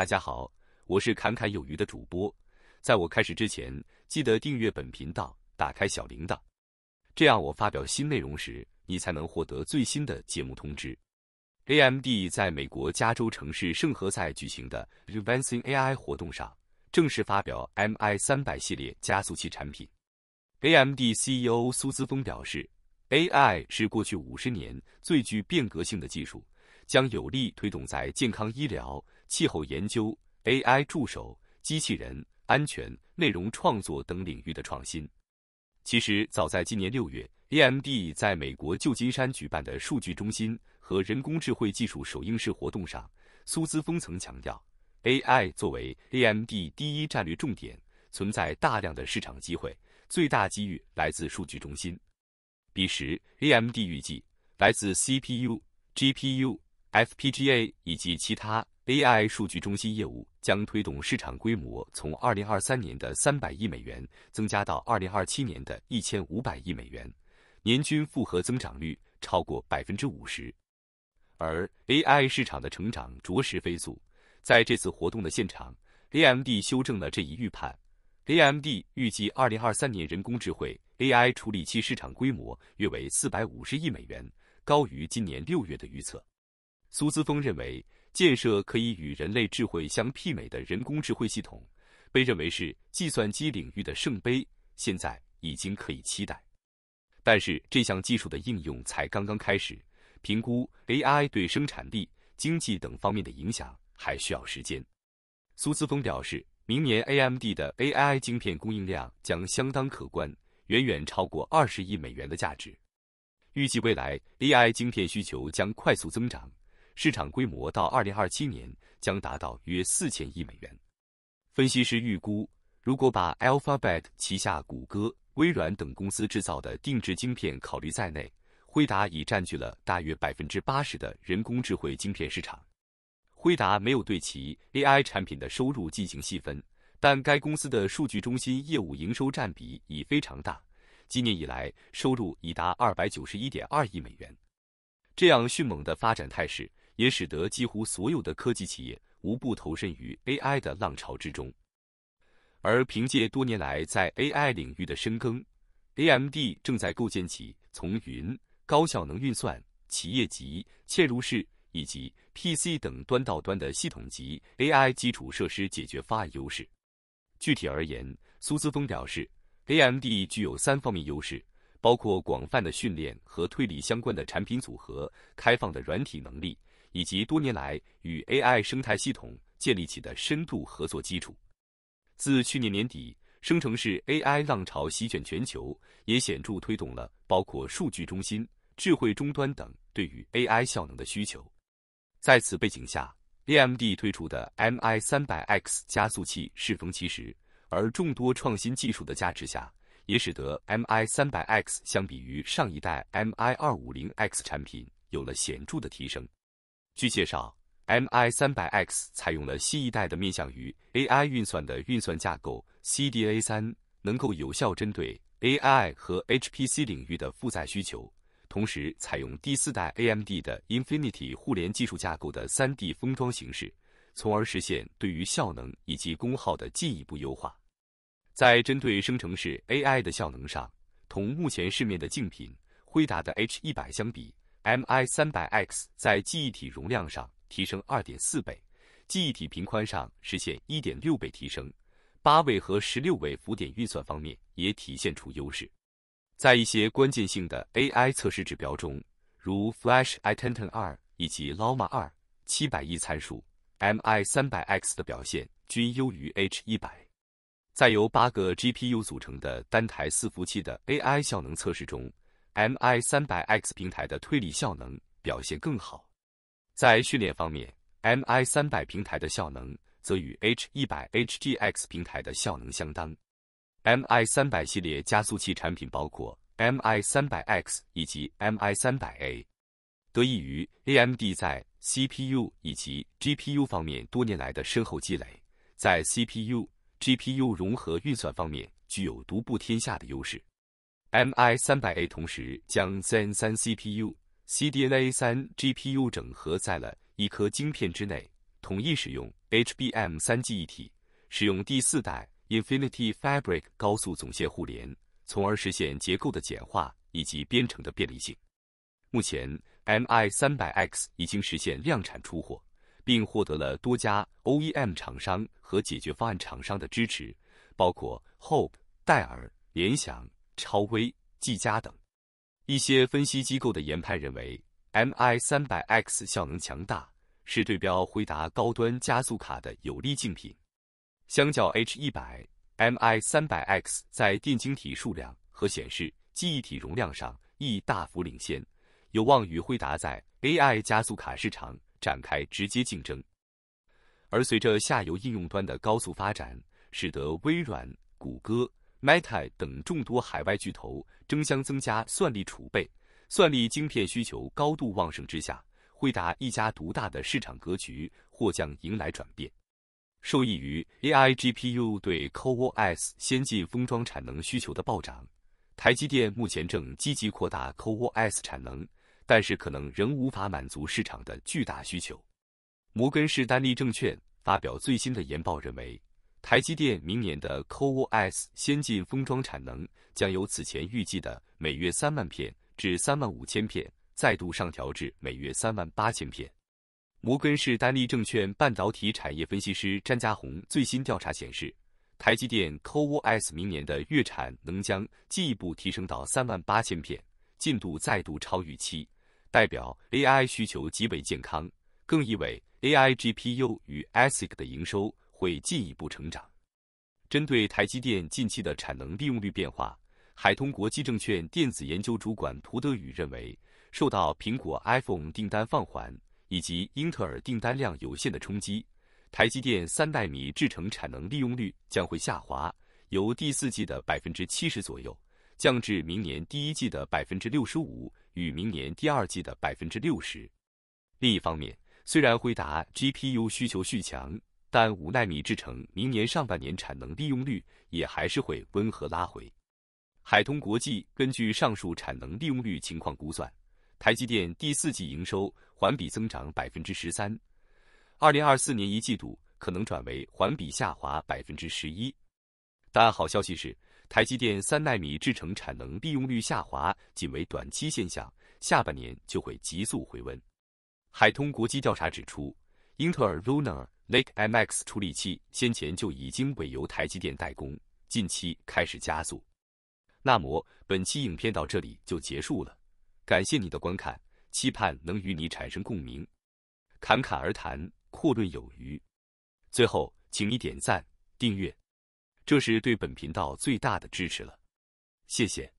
大家好，我是侃侃有余的主播。在我开始之前，记得订阅本频道，打开小铃铛，这样我发表新内容时，你才能获得最新的节目通知。AMD 在美国加州城市圣何塞举行的 Revancing AI 活动上，正式发表 MI 三百系列加速器产品。AMD CEO 苏姿峰表示，AI 是过去五十年最具变革性的技术，将有力推动在健康医疗。气候研究、AI 助手、机器人、安全、内容创作等领域的创新。其实早在今年六月，AMD 在美国旧金山举办的数据中心和人工智能技术首映式活动上，苏姿峰曾强调，AI 作为 AMD 第一战略重点，存在大量的市场机会，最大机遇来自数据中心。彼时，AMD 预计来自 CPU、GPU、FPGA 以及其他。AI 数据中心业务将推动市场规模从2023年的30亿美元增加到2027年的1500亿美元，年均复合增长率超过50%。而 AI 市场的成长着实飞速。在这次活动的现场，AMD 修正了这一预判。AMD 预计2023年人工智慧 AI 处理器市场规模约为450亿美元，高于今年6月的预测。苏姿峰认为。建设可以与人类智慧相媲美的人工智慧系统，被认为是计算机领域的圣杯，现在已经可以期待。但是这项技术的应用才刚刚开始，评估 AI 对生产力、经济等方面的影响还需要时间。苏斯峰表示，明年 AMD 的 AI 晶片供应量将相当可观，远远超过二十亿美元的价值。预计未来 AI 晶片需求将快速增长。市场规模到二零二七年将达到约四千亿美元。分析师预估，如果把 Alphabet 旗下谷歌、微软等公司制造的定制晶片考虑在内，辉达已占据了大约百分之八十的人工智慧晶片市场。辉达没有对其 AI 产品的收入进行细分，但该公司的数据中心业务营收占比已非常大，今年以来收入已达二百九十一点二亿美元。这样迅猛的发展态势。也使得几乎所有的科技企业无不投身于 AI 的浪潮之中，而凭借多年来在 AI 领域的深耕，AMD 正在构建起从云、高效能运算、企业级、嵌入式以及 PC 等端到端的系统级 AI 基础设施解决方案优势。具体而言，苏斯峰表示，AMD 具有三方面优势，包括广泛的训练和推理相关的产品组合、开放的软体能力。以及多年来与 AI 生态系统建立起的深度合作基础。自去年年底，生成式 AI 浪潮席卷全球，也显著推动了包括数据中心、智慧终端等对于 AI 效能的需求。在此背景下，AMD 推出的 MI 300X 加速器适逢其时，而众多创新技术的加持下，也使得 MI 300X 相比于上一代 MI 250X 产品有了显著的提升。据介绍，MI 三百 X 采用了新一代的面向于 AI 运算的运算架构 CDA 三，能够有效针对 AI 和 HPC 领域的负载需求，同时采用第四代 AMD 的 Infinity 互联技术架构的三 D 封装形式，从而实现对于效能以及功耗的进一步优化。在针对生成式 AI 的效能上，同目前市面的竞品，辉达的 H 一百相比。Mi 300X 在记忆体容量上提升二点四倍，记忆体频宽上实现一点六倍提升，八位和十六位浮点运算方面也体现出优势。在一些关键性的 AI 测试指标中，如 f l a s h a t t e n t o n 2以及 Llama 2七百亿参数，Mi 300X 的表现均优于 H100。在由八个 GPU 组成的单台伺服器的 AI 效能测试中，MI 三百 X 平台的推理效能表现更好，在训练方面，MI 三百平台的效能则与 H 一百 HGX 平台的效能相当。MI 三百系列加速器产品包括 MI 三百 X 以及 MI 三百 A。得益于 AMD 在 CPU 以及 GPU 方面多年来的深厚积累，在 CPU GPU 融合运算方面具有独步天下的优势。MI 300A 同时将 Zen 3 CPU、c d n a 3 GPU 整合在了一颗晶片之内，统一使用 HBM 3G 一体，使用第四代 Infinity Fabric 高速总线互联，从而实现结构的简化以及编程的便利性。目前 MI 300X 已经实现量产出货，并获得了多家 OEM 厂商和解决方案厂商的支持，包括 Hope、戴尔、联想。超威、技嘉等一些分析机构的研判认为，MI 三百 X 效能强大，是对标辉达高端加速卡的有力竞品。相较 H 一百，MI 三百 X 在电晶体数量和显示记忆体容量上亦大幅领先，有望与辉达在 AI 加速卡市场展开直接竞争。而随着下游应用端的高速发展，使得微软、谷歌。Meta 等众多海外巨头争相增加算力储备，算力晶片需求高度旺盛之下，惠达一家独大的市场格局或将迎来转变。受益于 AI GPU 对 c o o s 先进封装产能需求的暴涨，台积电目前正积极扩大 c o o s 产能，但是可能仍无法满足市场的巨大需求。摩根士丹利证券发表最新的研报认为。台积电明年的 CoWoS 先进封装产能将由此前预计的每月三万片至三万五千片，再度上调至每月三万八千片。摩根士丹利证券半导体产业分析师詹家宏最新调查显示，台积电 CoWoS 明年的月产能将进一步提升到三万八千片，进度再度超预期，代表 AI 需求极为健康，更意味 AI GPU 与 ASIC 的营收。会进一步成长。针对台积电近期的产能利用率变化，海通国际证券电子研究主管涂德宇认为，受到苹果 iPhone 订单放缓以及英特尔订单量有限的冲击，台积电三纳米制程产能利用率将会下滑，由第四季的百分之七十左右降至明年第一季的百分之六十五与明年第二季的百分之六十。另一方面，虽然辉达 GPU 需求续强。但五纳米制程明年上半年产能利用率也还是会温和拉回。海通国际根据上述产能利用率情况估算，台积电第四季营收环比增长百分之十三，二零二四年一季度可能转为环比下滑百分之十一。但好消息是，台积电三纳米制程产能利用率下滑仅为短期现象，下半年就会急速回温。海通国际调查指出，英特尔 Luna。Lake Mx 处理器先前就已经委由台积电代工，近期开始加速。那么本期影片到这里就结束了，感谢你的观看，期盼能与你产生共鸣。侃侃而谈，阔论有余。最后，请你点赞、订阅，这是对本频道最大的支持了。谢谢。